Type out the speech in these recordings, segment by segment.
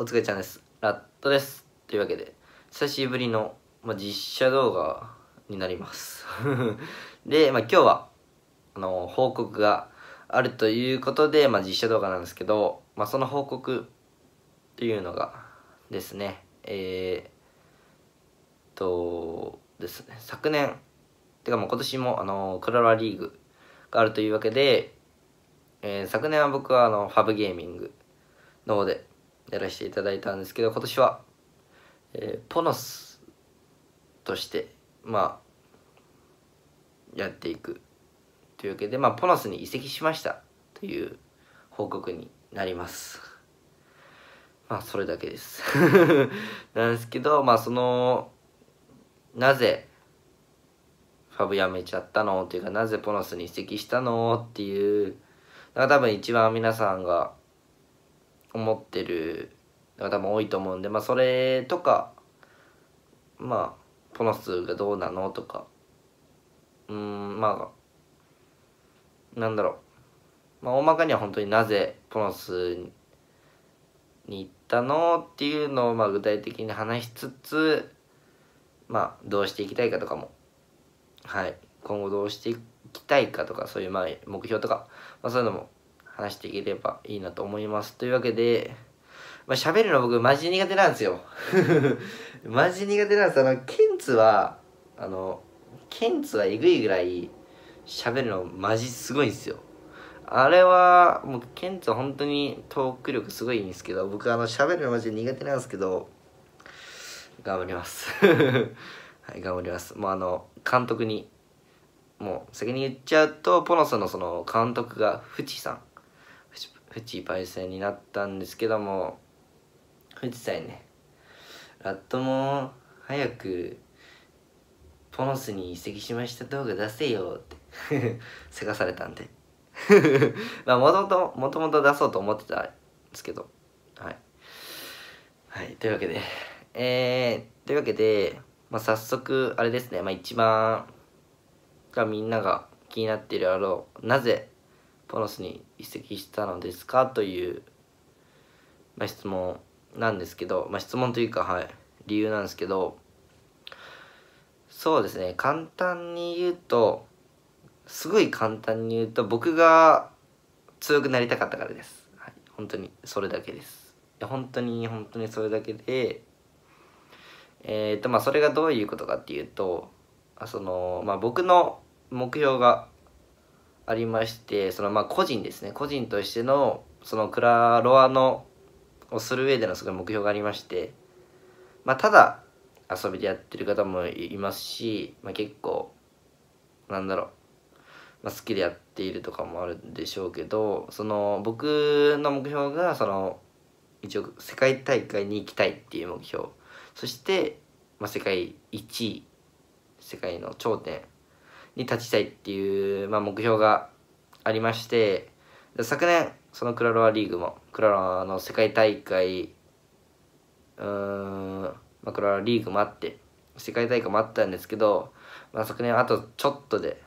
お疲れちゃんです。ラットです。というわけで、久しぶりの、まあ、実写動画になります。で、まあ、今日は、あの、報告があるということで、まあ、実写動画なんですけど、まあ、その報告というのがですね、えー、とですね、昨年、てかもう今年も、あの、クララリーグがあるというわけで、えー、昨年は僕は、あの、ファブゲーミングの方で、やらせていただいたんですけど今年は、えー、ポノスとしてまあやっていくというわけで、まあ、ポノスに移籍しましたという報告になります。まあそれだけです なんですけど、まあその、なぜファブ辞めちゃったのというか、なぜポノスに移籍したのっていう、だから多分一番皆さんが思ってる方も多多いと思うんで、まあ、それとかまあポノスがどうなのとかうんまあなんだろう、まあ、大まかには本当になぜポノスに行ったのっていうのをまあ具体的に話しつつまあどうしていきたいかとかもはい今後どうしていきたいかとかそういうまあ目標とか、まあ、そういうのも話していければいいなと思います。というわけで、まあ、喋るの僕マジ苦手なんですよ。マジ苦手なんです。あの、ケンツは、あの、ケンツはえぐいぐらい喋るのマジすごいんですよ。あれは、もうケンツは本当にトーク力すごいんですけど、僕あの喋るのマジ苦手なんですけど、頑張ります。はい、頑張ります。もうあの、監督に、もう先に言っちゃうと、ポノスのその監督が、フチさん。富士パイセンになったんですけども富士山ねラットも早くポノスに移籍しました動画出せよって せかされたんで まあもともともともと出そうと思ってたんですけどはいはいというわけでえー、というわけで、まあ、早速あれですね、まあ、一番がみんなが気になっているあろうなぜポロスに移籍したのですかという、まあ、質問なんですけど、まあ、質問というか、はい、理由なんですけど、そうですね、簡単に言うと、すごい簡単に言うと、僕が強くなりたかったからです。はい、本当に、それだけです。いや本当に、本当にそれだけで、えっ、と、まあ、それがどういうことかっていうと、あその、まあ、僕の目標がありましてそのまあ個人ですね個人としてのそのクラロワのをする上でのすごい目標がありまして、まあ、ただ遊びでやってる方もいますし、まあ、結構なんだろう、まあ、好きでやっているとかもあるんでしょうけどその僕の目標がその一応世界大会に行きたいっていう目標そして、まあ、世界1位世界の頂点に立ちたいっていう、まあ、目標がありまして昨年そのクラロワリーグもクラロワの世界大会うん、まあ、クラロワリーグもあって世界大会もあったんですけど、まあ、昨年あとちょっとで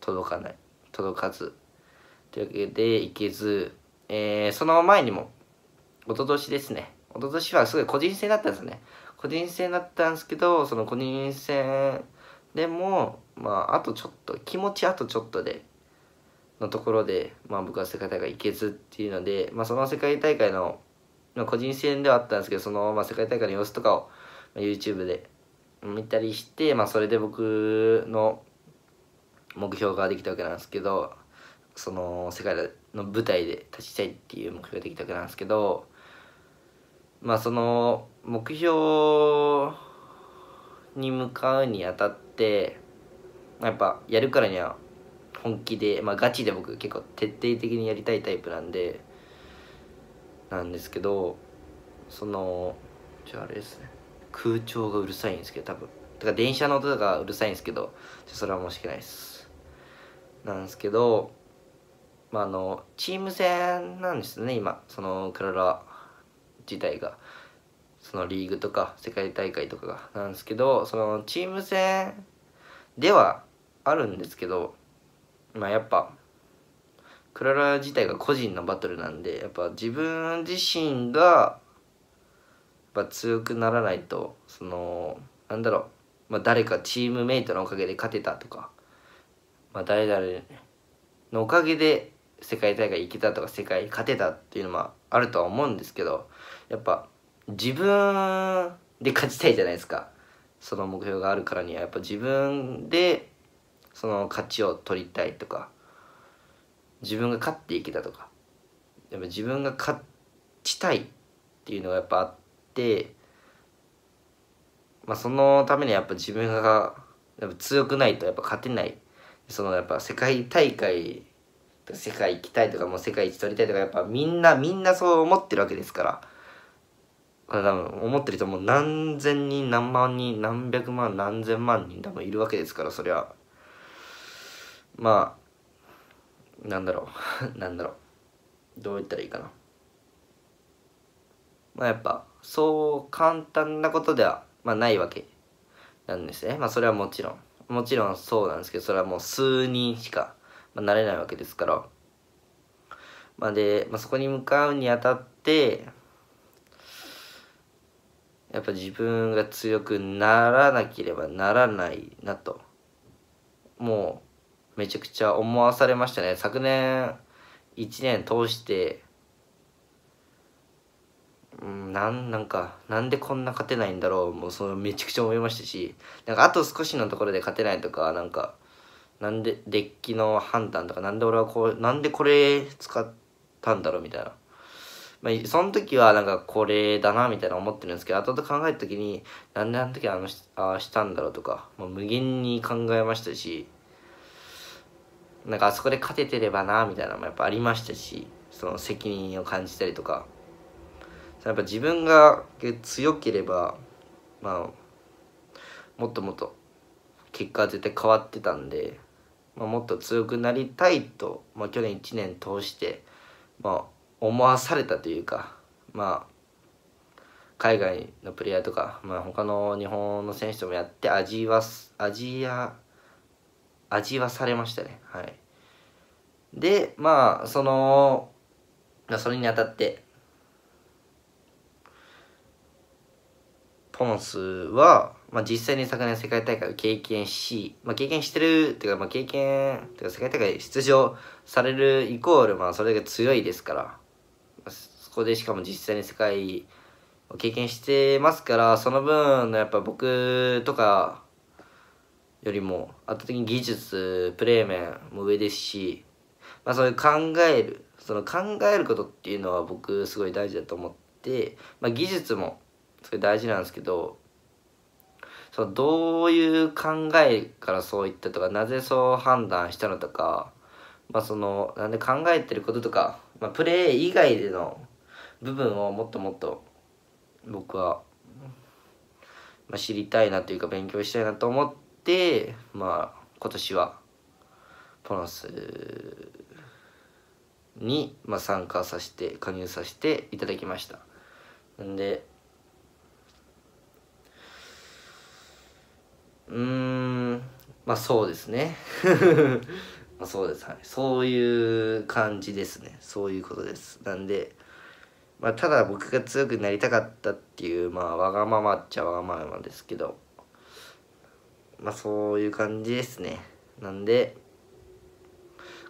届かない届かずというわけでいけず、えー、その前にも一昨年ですね一昨年はすごい個人戦だったんですね個人戦だったんですけどその個人戦でも、まあ、あとちょっと、気持ちあとちょっとで、のところで、まあ、僕は世界大会行けずっていうので、まあ、その世界大会の、まあ、個人戦ではあったんですけど、その、まあ、世界大会の様子とかを、まあ、YouTube で見たりして、まあ、それで僕の目標ができたわけなんですけど、その世界の舞台で立ちたいっていう目標ができたわけなんですけど、まあその目標に向かうにあたっ、やっぱやるからには本気で、まあ、ガチで僕結構徹底的にやりたいタイプなんでなんですけどそのじゃああれですね空調がうるさいんですけど多分だから電車の音とかうるさいんですけどそれは申し訳ないですなんですけどまああのチーム戦なんですね今そのクララ自体がそのリーグとか世界大会とかがなんですけどそのチーム戦ではあるんですけどまあやっぱクララ自体が個人のバトルなんでやっぱ自分自身がやっぱ強くならないとそのなんだろう、まあ、誰かチームメイトのおかげで勝てたとか、まあ、誰々のおかげで世界大会行けたとか世界勝てたっていうのもあるとは思うんですけどやっぱ自分で勝ちたいじゃないですかその目標があるからにはやっぱ自分でその勝ちを取りたいとか自分が勝っていけたとかやっぱ自分が勝ちたいっていうのがやっぱあって、まあ、そのためにやっぱ自分がやっぱ強くないとやっぱ勝てないそのやっぱ世界大会世界行きたいとかもう世界一取りたいとかやっぱみんなみんなそう思ってるわけですから多分思ってる人も何千人何万人何百万何千万人多分いるわけですからそりゃまあなんだろう なんだろうどう言ったらいいかなまあやっぱそう簡単なことでは、まあ、ないわけなんですねまあそれはもちろんもちろんそうなんですけどそれはもう数人しか、まあ、なれないわけですからまあで、まあ、そこに向かうにあたってやっぱ自分が強くならなければならないなともうめちゃくちゃ思わされましたね昨年1年通してうんなんなんかなんでこんな勝てないんだろうもうそのめちゃくちゃ思いましたしなんかあと少しのところで勝てないとかなんかなんでデッキの判断とかなんで俺はこうなんでこれ使ったんだろうみたいなまあ、その時はなんかこれだなみたいな思ってるんですけど、後々考えた時に、なんであの時あのしあしたんだろうとか、まあ、無限に考えましたし、なんかあそこで勝ててればなみたいなのもやっぱありましたし、その責任を感じたりとか、やっぱ自分が強ければ、まあ、もっともっと結果は絶対変わってたんで、まあ、もっと強くなりたいと、まあ、去年1年通して、まあ、思わされたというかまあ海外のプレイヤーとか、まあ、他の日本の選手ともやって味は味や味はされましたねはいでまあそのそれにあたってポンスは、まあ、実際に昨年世界大会を経験し、まあ、経験してるっていうか、まあ、経験っていうか世界大会出場されるイコール、まあ、それが強いですからこでしかも実際に世界を経験してますからその分のやっぱ僕とかよりも圧倒的に技術プレー面も上ですし、まあ、そういう考えるその考えることっていうのは僕すごい大事だと思って、まあ、技術もすごい大事なんですけどそのどういう考えからそういったとかなぜそう判断したのとか、まあ、そのなんで考えてることとか、まあ、プレー以外での部分をもっともっと僕は、まあ、知りたいなというか勉強したいなと思ってまあ今年はポロスに、まあ、参加させて加入させていただきましたなんでうんまあそうですね まあそうですはいそういう感じですねそういうことですなんでまあ、ただ僕が強くなりたかったっていう、まあ、わがままっちゃわがままですけど、まあ、そういう感じですね。なんで、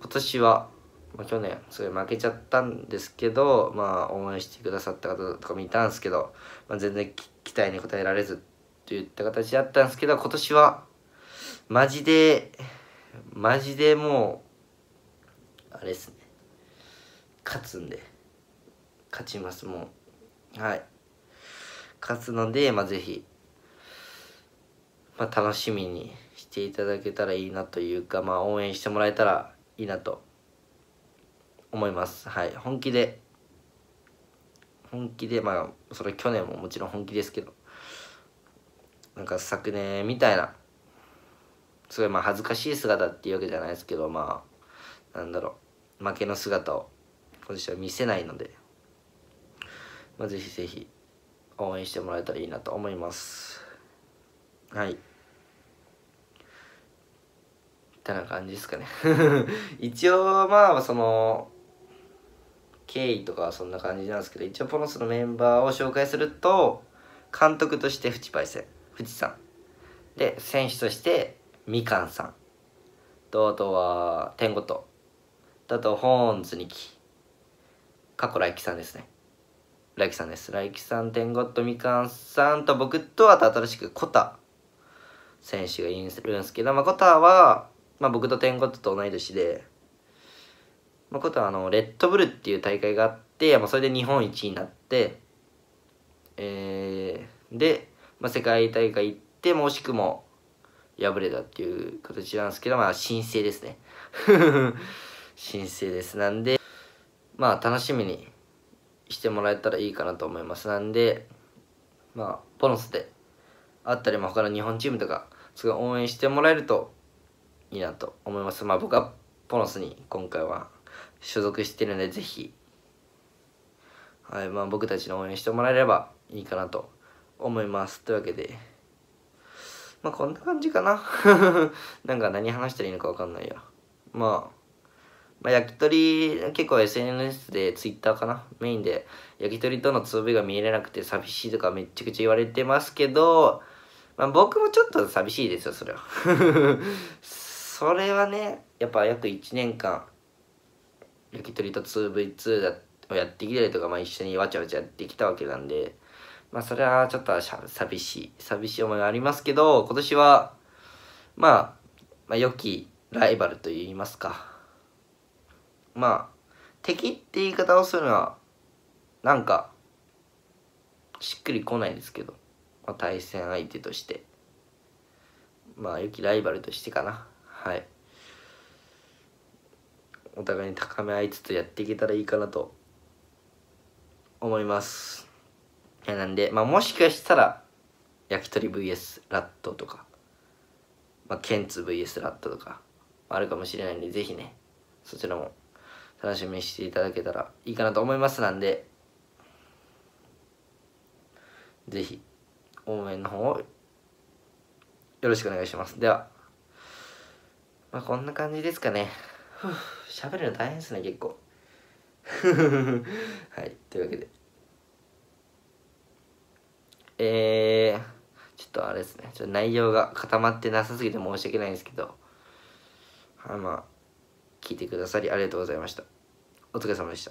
今年は、まあ、去年、すごい負けちゃったんですけど、まあ、応援してくださった方とかもいたんですけど、まあ、全然期待に応えられずといった形だったんですけど、今年は、マジで、マジでもう、あれですね、勝つんで。勝ちますもうはい勝つのでまあぜまあ楽しみにしていただけたらいいなというかまあ応援してもらえたらいいなと思いますはい本気で本気でまあそれ去年ももちろん本気ですけどなんか昨年みたいなすごいまあ恥ずかしい姿っていうわけじゃないですけどまあなんだろう負けの姿を今年は見せないのでまあ、ぜひぜひ応援してもらえたらいいなと思いますはいってな感じですかね 一応まあその経緯とかはそんな感じなんですけど一応ポノスのメンバーを紹介すると監督としてフチパイセンフチさんで選手としてみかんさんとあとは天狗とあとホーンズニキ過去来キさんですねライキさんです。ライキさん、テンゴットみかんさんと僕と、あと新しくコタ選手がいるんですけど、まあ、コタは、まあ、僕とテンゴットと同い年で、まあ、コタはあの、レッドブルっていう大会があって、まあ、それで日本一になって、えー、で、まあ、世界大会行って、もしくも敗れたっていう形なんですけど、まあ、申請ですね。申 請です。なんで、まあ、楽しみにしてもらえたらいいかなと思いますなんでまあポノスであったり、も他の日本チームとかすごい応援してもらえるといいなと思いますまあ僕はポノスに今回は所属してるんでぜひ、はいまあ、僕たちの応援してもらえればいいかなと思いますというわけでまあこんな感じかな なんか何話したらいいのか分かんないやまあまあ、焼き鳥、結構 SNS で Twitter かなメインで、焼き鳥とのつぶが見えれなくて寂しいとかめっちゃくちゃ言われてますけど、まあ、僕もちょっと寂しいですよ、それは。それはね、やっぱ約1年間、焼き鳥と 2V2 だをやってきたりとか、まあ、一緒にわちゃわちゃやってきたわけなんで、まあ、それはちょっと寂しい、寂しい思いはありますけど、今年は、まあ、まあ、良きライバルと言いますか。まあ敵って言い方をするのはなんかしっくりこないですけど、まあ、対戦相手としてまあ良きライバルとしてかなはいお互いに高め合いつつやっていけたらいいかなと思いますいやなんでまあもしかしたら焼き鳥 VS ラットとか、まあ、ケンツ VS ラットとかあるかもしれないんでぜひねそちらも楽しみにしていただけたらいいかなと思いますなんでぜひ応援の方をよろしくお願いしますではまあこんな感じですかね 喋るの大変ですね結構 はいというわけでえー、ちょっとあれですねちょっと内容が固まってなさすぎて申し訳ないんですけどまあ聞いてくださりありがとうございました。お疲れ様でした。